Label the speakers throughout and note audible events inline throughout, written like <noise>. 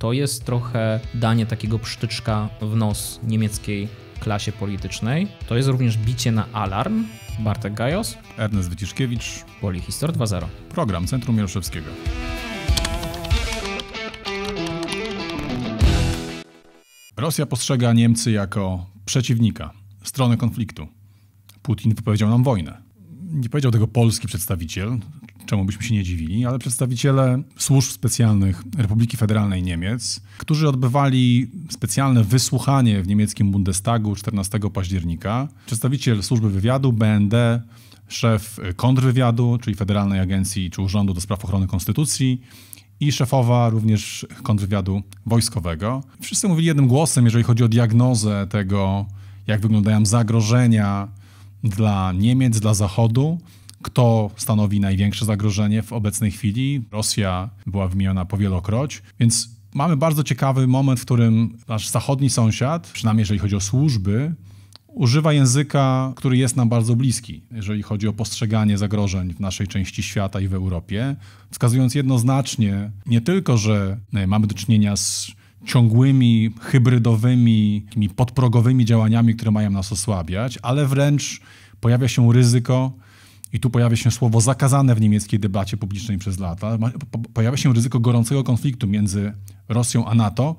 Speaker 1: to jest trochę danie takiego psztyczka w nos niemieckiej klasie politycznej. To jest również bicie na alarm. Bartek Gajos. Ernest Wyciszkiewicz. Polihistor 2.0. Program Centrum Jaroszewskiego.
Speaker 2: Rosja postrzega Niemcy jako przeciwnika, stronę konfliktu. Putin wypowiedział nam wojnę nie powiedział tego polski przedstawiciel, czemu byśmy się nie dziwili, ale przedstawiciele służb specjalnych Republiki Federalnej Niemiec, którzy odbywali specjalne wysłuchanie w niemieckim Bundestagu 14 października. Przedstawiciel służby wywiadu BND, szef kontrwywiadu, czyli Federalnej Agencji czy Urzędu do Spraw Ochrony Konstytucji i szefowa również kontrwywiadu wojskowego. Wszyscy mówili jednym głosem, jeżeli chodzi o diagnozę tego, jak wyglądają zagrożenia dla Niemiec, dla Zachodu. Kto stanowi największe zagrożenie w obecnej chwili? Rosja była wymieniona powielokroć, więc mamy bardzo ciekawy moment, w którym nasz zachodni sąsiad, przynajmniej jeżeli chodzi o służby, używa języka, który jest nam bardzo bliski, jeżeli chodzi o postrzeganie zagrożeń w naszej części świata i w Europie, wskazując jednoznacznie nie tylko, że e, mamy do czynienia z ciągłymi, hybrydowymi, takimi podprogowymi działaniami, które mają nas osłabiać, ale wręcz pojawia się ryzyko, i tu pojawia się słowo zakazane w niemieckiej debacie publicznej przez lata, pojawia się ryzyko gorącego konfliktu między Rosją a NATO,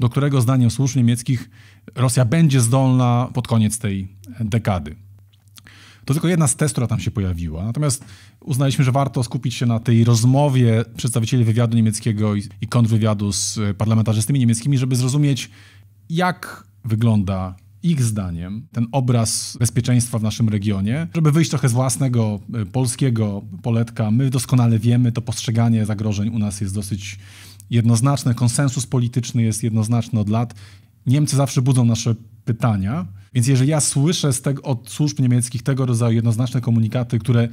Speaker 2: do którego zdaniem służb niemieckich Rosja będzie zdolna pod koniec tej dekady. To tylko jedna z test, która tam się pojawiła. Natomiast uznaliśmy, że warto skupić się na tej rozmowie przedstawicieli wywiadu niemieckiego i, i kontrwywiadu z e, parlamentarzystymi niemieckimi, żeby zrozumieć, jak wygląda ich zdaniem ten obraz bezpieczeństwa w naszym regionie, żeby wyjść trochę z własnego e, polskiego poletka. My doskonale wiemy, to postrzeganie zagrożeń u nas jest dosyć jednoznaczne, konsensus polityczny jest jednoznaczny od lat. Niemcy zawsze budzą nasze pytania, więc jeżeli ja słyszę z tego, od służb niemieckich tego rodzaju jednoznaczne komunikaty, które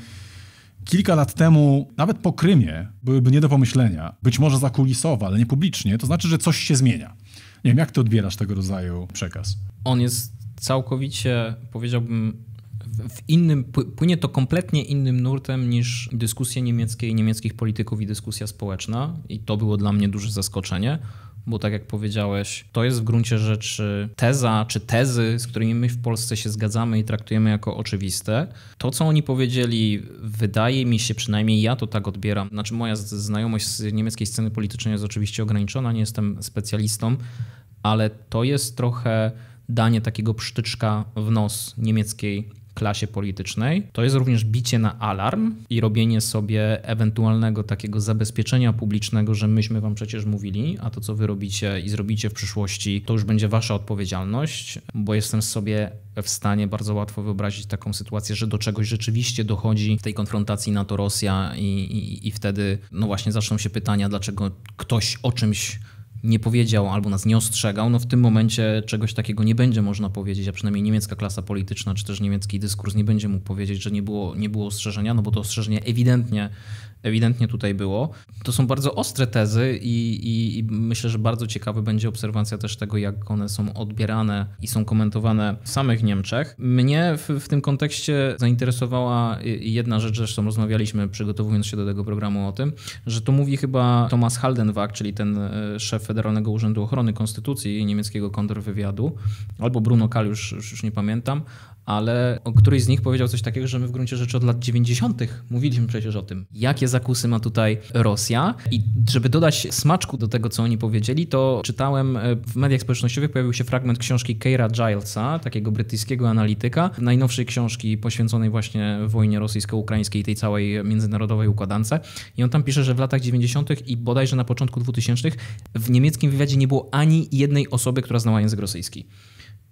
Speaker 2: kilka lat temu, nawet po Krymie, byłyby nie do pomyślenia, być może zakulisowe, ale nie publicznie, to znaczy,
Speaker 1: że coś się zmienia. Nie wiem, jak ty odbierasz tego rodzaju przekaz? On jest całkowicie, powiedziałbym, w innym, płynie to kompletnie innym nurtem niż dyskusja niemieckiej i niemieckich polityków i dyskusja społeczna. I to było dla mnie duże zaskoczenie bo tak jak powiedziałeś, to jest w gruncie rzeczy teza czy tezy, z którymi my w Polsce się zgadzamy i traktujemy jako oczywiste. To, co oni powiedzieli, wydaje mi się, przynajmniej ja to tak odbieram, znaczy moja znajomość z niemieckiej sceny politycznej jest oczywiście ograniczona, nie jestem specjalistą, ale to jest trochę danie takiego psztyczka w nos niemieckiej klasie politycznej, to jest również bicie na alarm i robienie sobie ewentualnego takiego zabezpieczenia publicznego, że myśmy wam przecież mówili, a to co wy robicie i zrobicie w przyszłości, to już będzie wasza odpowiedzialność, bo jestem sobie w stanie bardzo łatwo wyobrazić taką sytuację, że do czegoś rzeczywiście dochodzi w tej konfrontacji NATO-Rosja i, i, i wtedy no właśnie zaczną się pytania, dlaczego ktoś o czymś nie powiedział albo nas nie ostrzegał, no w tym momencie czegoś takiego nie będzie można powiedzieć, a przynajmniej niemiecka klasa polityczna, czy też niemiecki dyskurs nie będzie mógł powiedzieć, że nie było, nie było ostrzeżenia, no bo to ostrzeżenie ewidentnie ewidentnie tutaj było. To są bardzo ostre tezy i, i, i myślę, że bardzo ciekawa będzie obserwacja też tego, jak one są odbierane i są komentowane w samych Niemczech. Mnie w, w tym kontekście zainteresowała jedna rzecz, zresztą rozmawialiśmy przygotowując się do tego programu o tym, że to mówi chyba Thomas Haldenwag, czyli ten e, szef Federalnego Urzędu Ochrony Konstytucji niemieckiego kontrwywiadu, albo Bruno Kal, już, już nie pamiętam, ale któryś z nich powiedział coś takiego, że my w gruncie rzeczy od lat 90. mówiliśmy przecież o tym, jakie zakusy ma tutaj Rosja. I żeby dodać smaczku do tego, co oni powiedzieli, to czytałem e, w mediach społecznościowych pojawił się fragment książki Keira Gilesa, takiego brytyjskiego analityka, najnowszej książki poświęconej właśnie wojnie rosyjsko-ukraińskiej i tej całej międzynarodowej układance. I on tam pisze, że w latach 90. i bodajże na początku 2000 w niemieckim wywiadzie nie było ani jednej osoby, która znała język rosyjski.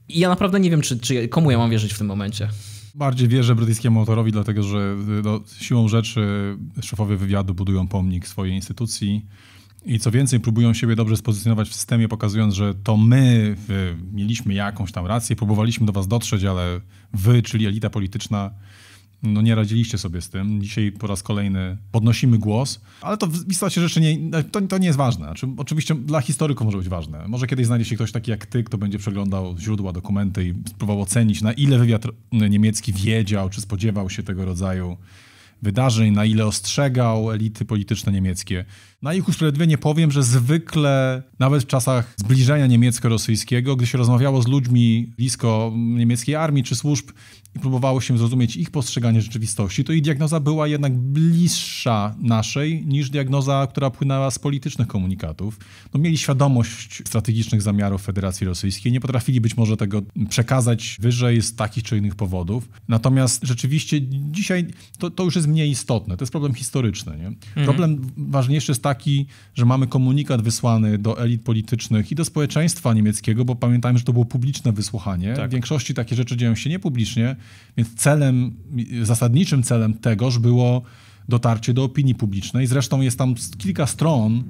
Speaker 1: I ja naprawdę nie wiem, czy, czy komu ja mam wierzyć w tym momencie
Speaker 2: bardziej wierzę brytyjskiemu autorowi, dlatego że y, no, siłą rzeczy szefowie wywiadu budują pomnik swojej instytucji. I co więcej, próbują siebie dobrze spozycjonować w systemie, pokazując, że to my y, mieliśmy jakąś tam rację, próbowaliśmy do was dotrzeć, ale wy, czyli elita polityczna, no nie radziliście sobie z tym. Dzisiaj po raz kolejny podnosimy głos, ale to w istocie rzeczy nie, to, to nie jest ważne. Znaczy, oczywiście dla historyków może być ważne. Może kiedyś znajdzie się ktoś taki jak ty, kto będzie przeglądał źródła, dokumenty i spróbował ocenić, na ile wywiad niemiecki wiedział, czy spodziewał się tego rodzaju wydarzeń, na ile ostrzegał elity polityczne niemieckie. Na ich usprawiedliwienie powiem, że zwykle, nawet w czasach zbliżenia niemiecko-rosyjskiego, gdy się rozmawiało z ludźmi blisko niemieckiej armii czy służb i próbowało się zrozumieć ich postrzeganie rzeczywistości, to ich diagnoza była jednak bliższa naszej niż diagnoza, która płynęła z politycznych komunikatów. No, mieli świadomość strategicznych zamiarów Federacji Rosyjskiej, nie potrafili być może tego przekazać wyżej z takich czy innych powodów. Natomiast rzeczywiście dzisiaj to, to już jest mniej istotne. To jest problem historyczny. Nie? Mhm. Problem ważniejszy jest taki, że mamy komunikat wysłany do elit politycznych i do społeczeństwa niemieckiego, bo pamiętajmy, że to było publiczne wysłuchanie. Tak. W większości takie rzeczy dzieją się niepublicznie, więc celem, zasadniczym celem tegoż było dotarcie do opinii publicznej. Zresztą jest tam kilka stron,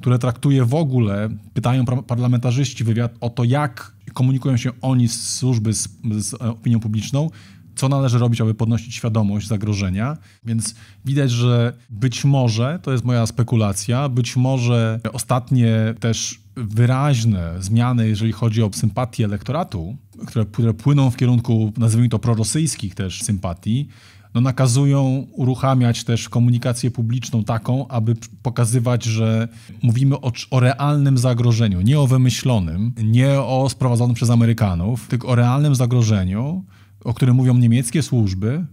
Speaker 2: które traktuje w ogóle, pytają parlamentarzyści wywiad o to, jak komunikują się oni z służby z, z e, opinią publiczną co należy robić, aby podnosić świadomość zagrożenia. Więc widać, że być może, to jest moja spekulacja, być może ostatnie też wyraźne zmiany, jeżeli chodzi o sympatię elektoratu, które, które płyną w kierunku, nazwijmy to, prorosyjskich też sympatii, no nakazują uruchamiać też komunikację publiczną taką, aby pokazywać, że mówimy o, o, realnym zagrożeniu, nie o wymyślonym, nie o sprowadzonym przez Amerykanów, tylko o realnym zagrożeniu, o którym mówią niemieckie służby,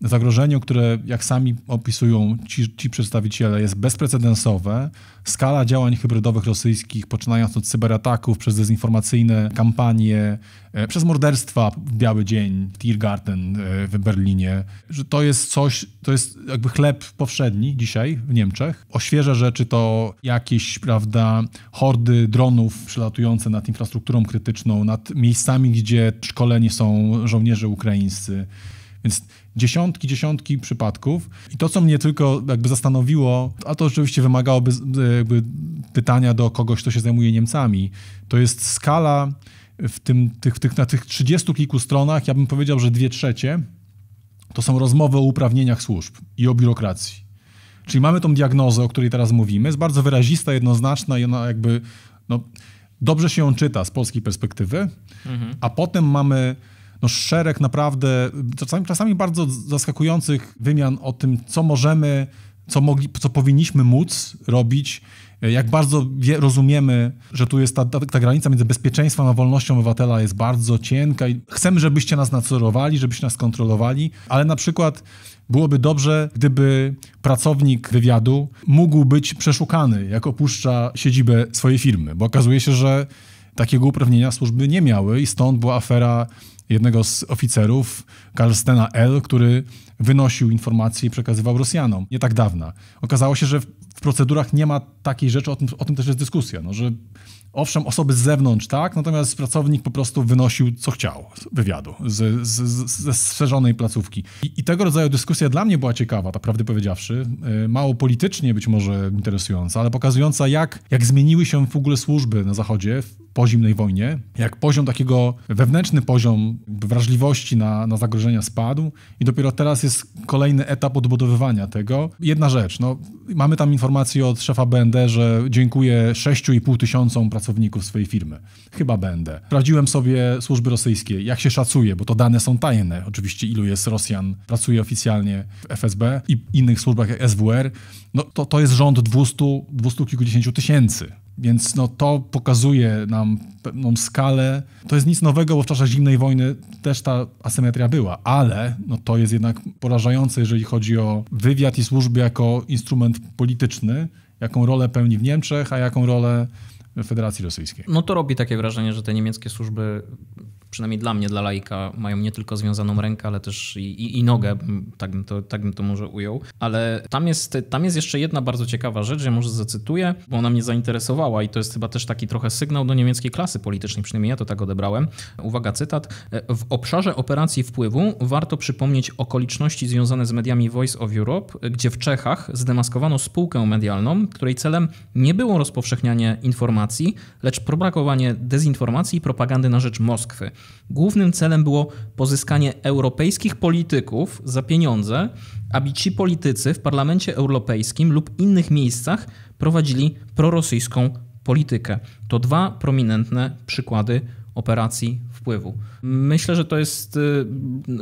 Speaker 2: zagrożeniu, które, jak sami opisują ci, ci przedstawiciele, jest bezprecedensowe. Skala działań hybrydowych rosyjskich, poczynając od cyberataków, przez dezinformacyjne kampanie, e, przez morderstwa w biały dzień, Tiergarten e, w Berlinie, że to jest coś, to jest jakby chleb powszedni dzisiaj w Niemczech. świeże rzeczy to jakieś, prawda, hordy dronów przelatujące nad infrastrukturą krytyczną, nad miejscami, gdzie szkoleni są żołnierze ukraińscy więc dziesiątki, dziesiątki przypadków. I to, co mnie tylko jakby zastanowiło, a to oczywiście wymagałoby e, pytania do kogoś, kto się zajmuje Niemcami, to jest skala w tym, tych, tych, na tych 30 kilku stronach, ja bym powiedział, że dwie trzecie to są rozmowy o uprawnieniach służb i o biurokracji. Czyli mamy tą diagnozę, o której teraz mówimy, jest bardzo wyrazista, jednoznaczna i ona jakby no, dobrze się ją czyta z polskiej perspektywy, mhm. a potem mamy no, szereg naprawdę czasami, czasami bardzo zaskakujących wymian o tym, co możemy, co, mogli, co powinniśmy móc robić, jak bardzo wie, rozumiemy, że tu jest ta, ta, ta, granica między bezpieczeństwem a wolnością obywatela jest bardzo cienka i chcemy, żebyście nas nadzorowali, żebyście nas kontrolowali, ale na przykład byłoby dobrze, gdyby pracownik wywiadu mógł być przeszukany, jak opuszcza siedzibę swojej firmy, bo okazuje się, że takiego uprawnienia służby nie miały i stąd była afera jednego z oficerów, Karlstena L., który wynosił informacje i przekazywał Rosjanom nie tak dawna. Okazało się, że w procedurach nie ma takiej rzeczy, o tym, o tym też jest dyskusja, no, że owszem, osoby z zewnątrz, tak, natomiast pracownik po prostu wynosił, co chciał wywiadu z, z, ze strzeżonej placówki. I, I, tego rodzaju dyskusja dla mnie była ciekawa, tak prawdę powiedziawszy, e, mało politycznie być może interesująca, ale pokazująca, jak, jak zmieniły się w ogóle służby na Zachodzie po zimnej wojnie, jak poziom takiego, wewnętrzny poziom wrażliwości na, na zagrożenia spadł i dopiero teraz jest kolejny etap odbudowywania tego. Jedna rzecz, no, mamy tam informacje, informację od szefa BND, że dziękuję 6,5 tysiącom pracowników swojej firmy. Chyba będę. Sprawdziłem sobie służby rosyjskie, jak się szacuje, bo to dane są tajne. Oczywiście ilu jest Rosjan, pracuje oficjalnie w FSB i innych służbach jak SWR. No to, to jest rząd 200, 200 kilkudziesięciu tysięcy. Więc no, to pokazuje nam pewną skalę. To jest nic nowego, bo w czasie zimnej wojny też ta asymetria była, ale no, to jest jednak porażające, jeżeli chodzi o wywiad i służby jako instrument polityczny, jaką rolę pełni w Niemczech, a jaką rolę Federacji Rosyjskiej.
Speaker 1: No to robi takie wrażenie, że te niemieckie służby przynajmniej dla mnie, dla laika, mają nie tylko związaną rękę, ale też i, i, i nogę, tak bym, to, tak bym to może ujął. Ale tam jest, tam jest jeszcze jedna bardzo ciekawa rzecz, ja może zacytuję, bo ona mnie zainteresowała i to jest chyba też taki trochę sygnał do niemieckiej klasy politycznej, przynajmniej ja to tak odebrałem. Uwaga, cytat. W obszarze operacji wpływu warto przypomnieć okoliczności związane z mediami Voice of Europe, gdzie w Czechach zdemaskowano spółkę medialną, której celem nie było rozpowszechnianie informacji, lecz propagowanie dezinformacji i propagandy na rzecz Moskwy. Głównym celem było pozyskanie europejskich polityków za pieniądze, aby ci politycy w parlamencie europejskim lub innych miejscach prowadzili prorosyjską politykę. To dwa prominentne przykłady operacji wpływu. Myślę, że to jest, y,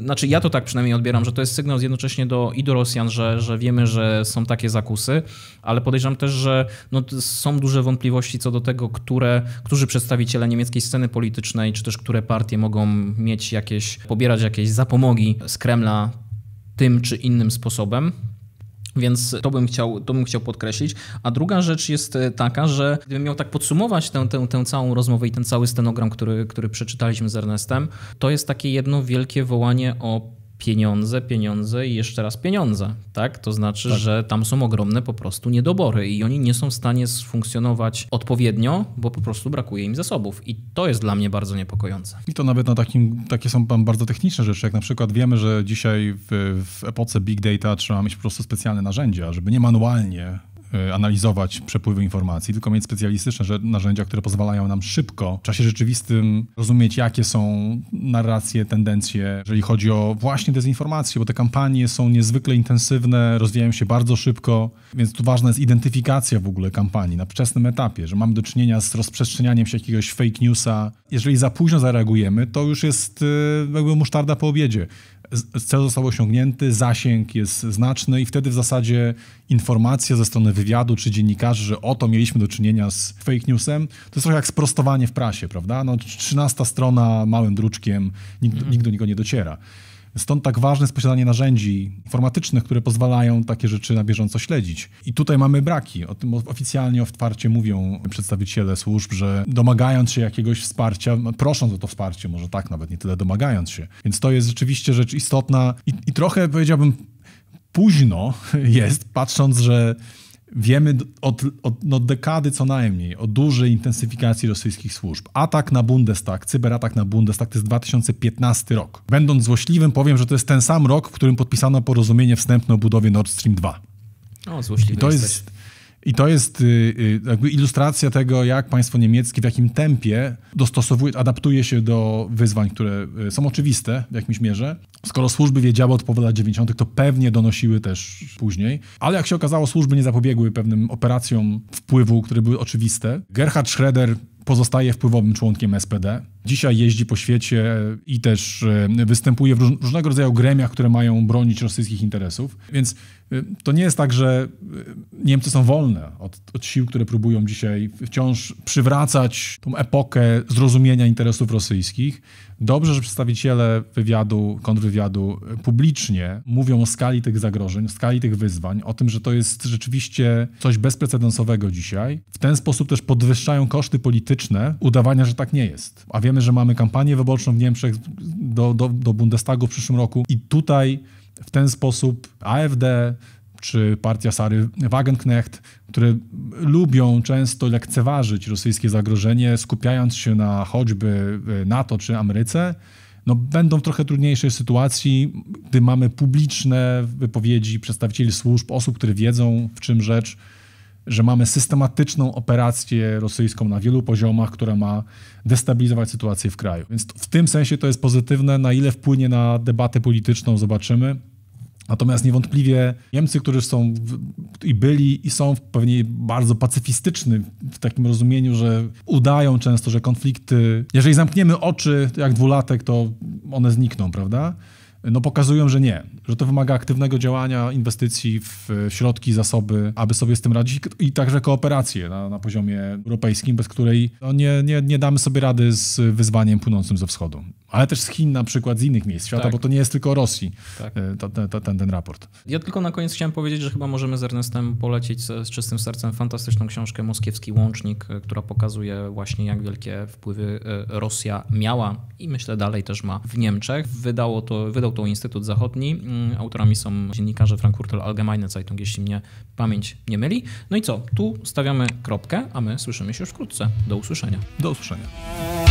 Speaker 1: znaczy ja to tak przynajmniej odbieram, że to jest sygnał jednocześnie do, i do Rosjan, że, że wiemy, że są takie zakusy, ale podejrzewam też, że no, są duże wątpliwości co do tego, które, którzy przedstawiciele niemieckiej sceny politycznej, czy też które partie mogą mieć jakieś, pobierać jakieś zapomogi z Kremla tym czy innym sposobem. Więc to bym, chciał, to bym chciał podkreślić. A druga rzecz jest e, taka, że gdybym miał tak podsumować tę, tę, tę całą rozmowę i ten cały stenogram, który, który przeczytaliśmy z Ernestem, to jest takie jedno wielkie wołanie o pieniądze, pieniądze i jeszcze raz pieniądze, tak? To znaczy, tak. że tam są ogromne po prostu niedobory i oni nie są w stanie sfunkcjonować odpowiednio, bo po prostu brakuje im zasobów i to jest dla mnie bardzo niepokojące.
Speaker 2: I to nawet na takim, takie są bardzo techniczne rzeczy, jak na przykład wiemy, że dzisiaj w, w epoce big data trzeba mieć po prostu specjalne narzędzia, żeby nie manualnie Y, analizować przepływy informacji, tylko mieć specjalistyczne narzędzia, które pozwalają nam szybko, w czasie rzeczywistym, rozumieć, jakie są narracje, tendencje, jeżeli chodzi o właśnie dezinformację, bo te kampanie są niezwykle intensywne, rozwijają się bardzo szybko, więc tu ważna jest identyfikacja w ogóle kampanii na wczesnym etapie, że mamy do czynienia z rozprzestrzenianiem się jakiegoś fake newsa. Jeżeli za późno zareagujemy, to już jest y, jakby musztarda po obiedzie cel został osiągnięty, zasięg jest znaczny i wtedy w zasadzie informacja ze strony wywiadu czy dziennikarzy, że oto mieliśmy do czynienia z fake newsem, to jest trochę jak sprostowanie w prasie, prawda? No, 13 strona małym druczkiem, nikt, mm. nikt do niego nie dociera. Stąd tak ważne jest posiadanie narzędzi informatycznych, które pozwalają takie rzeczy na bieżąco śledzić. I tutaj mamy braki. O tym oficjalnie otwarcie mówią przedstawiciele służb, że domagając się jakiegoś wsparcia, no, prosząc o to wsparcie, może tak, nawet nie tyle domagając się. Więc to jest rzeczywiście rzecz istotna i, i trochę powiedziałbym późno <laughs> jest, patrząc, że Wiemy od, od no dekady co najmniej o dużej intensyfikacji rosyjskich służb. Atak na Bundestag, cyberatak na Bundestag to jest 2015 rok. Będąc złośliwym, powiem, że to jest ten sam rok, w którym podpisano porozumienie wstępne o budowie Nord Stream 2.
Speaker 1: O, złośliwy I to jesteś. jest
Speaker 2: i to jest y, y, jakby ilustracja tego, jak państwo niemieckie, w jakim tempie dostosowuje, adaptuje się do wyzwań, które y, są oczywiste w jakimś mierze. Skoro służby wiedziały od lat 90., to pewnie donosiły też później. Ale jak się okazało, służby nie zapobiegły pewnym operacjom wpływu, które były oczywiste. Gerhard Schroeder pozostaje wpływowym członkiem SPD dzisiaj jeździ po świecie i też e, występuje w różnego rodzaju gremiach, które mają bronić rosyjskich interesów. Więc e, to nie jest tak, że e, Niemcy są wolne od, od sił, które próbują dzisiaj wciąż przywracać tą epokę zrozumienia interesów rosyjskich. Dobrze, że przedstawiciele wywiadu, kontrwywiadu publicznie mówią o skali tych zagrożeń, skali tych wyzwań, o tym, że to jest rzeczywiście coś bezprecedensowego dzisiaj. W ten sposób też podwyższają koszty polityczne udawania, że tak nie jest. A wiemy, wiemy, że mamy kampanię wyborczą w Niemczech do, do, do Bundestagu w przyszłym roku i tutaj w ten sposób AfD czy partia Sary Wagenknecht, które lubią często lekceważyć rosyjskie zagrożenie, skupiając się na choćby y, NATO czy Ameryce, no, będą w trochę trudniejszej sytuacji, gdy mamy publiczne wypowiedzi przedstawicieli służb, osób, które wiedzą w czym rzecz, że mamy systematyczną operację rosyjską na wielu poziomach, która ma destabilizować sytuację w kraju. Więc w tym sensie to jest pozytywne. Na ile wpłynie na debatę polityczną, zobaczymy. Natomiast niewątpliwie Niemcy, którzy są w, i byli i są pewnie bardzo pacyfistyczny w takim rozumieniu, że udają często, że konflikty, jeżeli zamkniemy oczy jak dwulatek, to one znikną, prawda? No pokazują, że nie, że to wymaga aktywnego działania, inwestycji w środki, zasoby, aby sobie z tym radzić i także kooperację na, na poziomie europejskim, bez której no, nie, nie, nie damy sobie rady z wyzwaniem płynącym ze wschodu. Ale też z Chin na przykład, z innych miejsc świata, tak. bo to nie jest tylko Rosji tak. E, ta, ta, ten, ten raport.
Speaker 1: Ja tylko na koniec chciałem powiedzieć, że chyba możemy z Ernestem polecić z, z czystym sercem fantastyczną książkę Moskiewski Łącznik, e, która pokazuje właśnie jak wielkie wpływy e, Rosja miała i myślę dalej też ma w Niemczech. Wydało to, wydał to Instytut Zachodni. Mm, autorami są dziennikarze Frankfurter Allgemeine Zeitung, jeśli mnie pamięć nie myli. No i co? Tu stawiamy kropkę, a my słyszymy się już wkrótce. Do usłyszenia. Do usłyszenia.